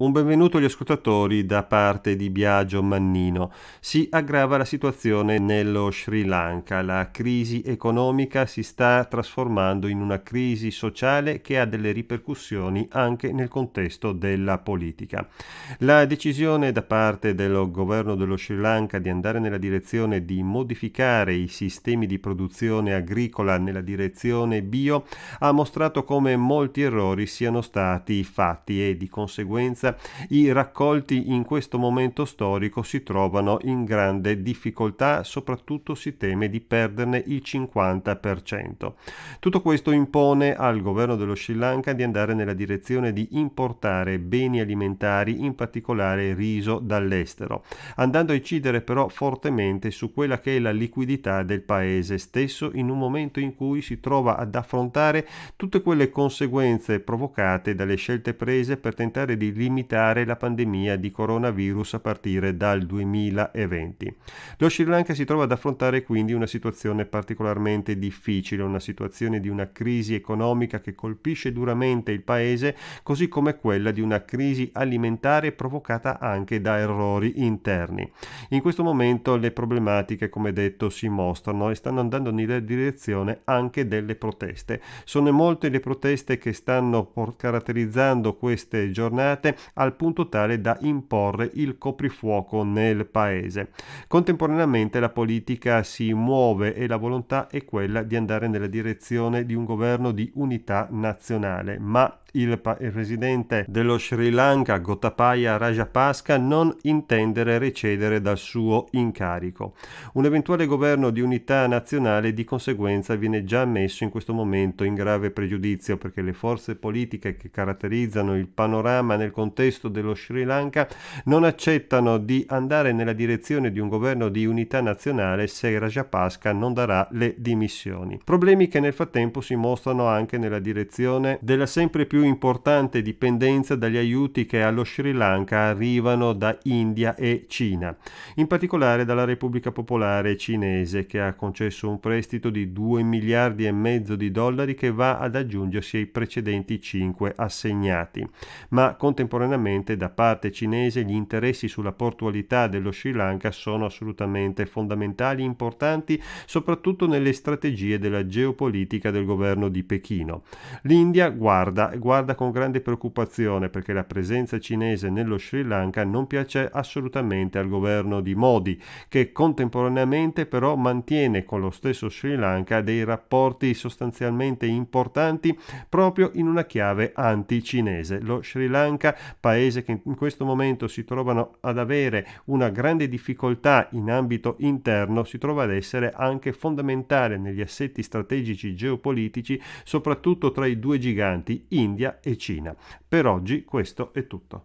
Un benvenuto agli ascoltatori da parte di Biagio Mannino. Si aggrava la situazione nello Sri Lanka. La crisi economica si sta trasformando in una crisi sociale che ha delle ripercussioni anche nel contesto della politica. La decisione da parte del governo dello Sri Lanka di andare nella direzione di modificare i sistemi di produzione agricola nella direzione bio ha mostrato come molti errori siano stati fatti e di conseguenza i raccolti in questo momento storico si trovano in grande difficoltà, soprattutto si teme di perderne il 50%. Tutto questo impone al governo dello Sri Lanka di andare nella direzione di importare beni alimentari, in particolare riso, dall'estero, andando a incidere però fortemente su quella che è la liquidità del paese stesso in un momento in cui si trova ad affrontare tutte quelle conseguenze provocate dalle scelte prese per tentare di limitare limitare la pandemia di coronavirus a partire dal 2020. Lo Sri Lanka si trova ad affrontare quindi una situazione particolarmente difficile, una situazione di una crisi economica che colpisce duramente il paese, così come quella di una crisi alimentare provocata anche da errori interni. In questo momento le problematiche, come detto, si mostrano e stanno andando nella direzione anche delle proteste. Sono molte le proteste che stanno caratterizzando queste giornate al punto tale da imporre il coprifuoco nel paese. Contemporaneamente la politica si muove e la volontà è quella di andare nella direzione di un governo di unità nazionale, ma il, il, presidente dello Sri Lanka Gotapaya Rajapaksa non intendere recedere dal suo incarico. Un eventuale governo di unità nazionale di conseguenza viene già messo in questo momento in grave pregiudizio perché le forze politiche che caratterizzano il panorama nel contesto contesto dello Sri Lanka non accettano di andare nella direzione di un governo di unità nazionale se Rajapaksa non darà le dimissioni. Problemi che nel frattempo si mostrano anche nella direzione della sempre più importante dipendenza dagli aiuti che allo Sri Lanka arrivano da India e Cina, in particolare dalla Repubblica Popolare Cinese che ha concesso un prestito di 2 miliardi e mezzo di dollari che va ad aggiungersi ai precedenti 5 assegnati, ma contemporaneamente contemporaneamente da parte cinese gli interessi sulla portualità dello Sri Lanka sono assolutamente fondamentali e importanti, soprattutto nelle strategie della geopolitica del governo di Pechino. L'India guarda, guarda con grande preoccupazione perché la presenza cinese nello Sri Lanka non piace assolutamente al governo di Modi, che contemporaneamente però mantiene con lo stesso Sri Lanka dei rapporti sostanzialmente importanti proprio in una chiave anticinese. Lo Sri Lanka paese che in questo momento si trovano ad avere una grande difficoltà in ambito interno, si trova ad essere anche fondamentale negli assetti strategici geopolitici, soprattutto tra i due giganti, India e Cina. Per oggi questo è tutto.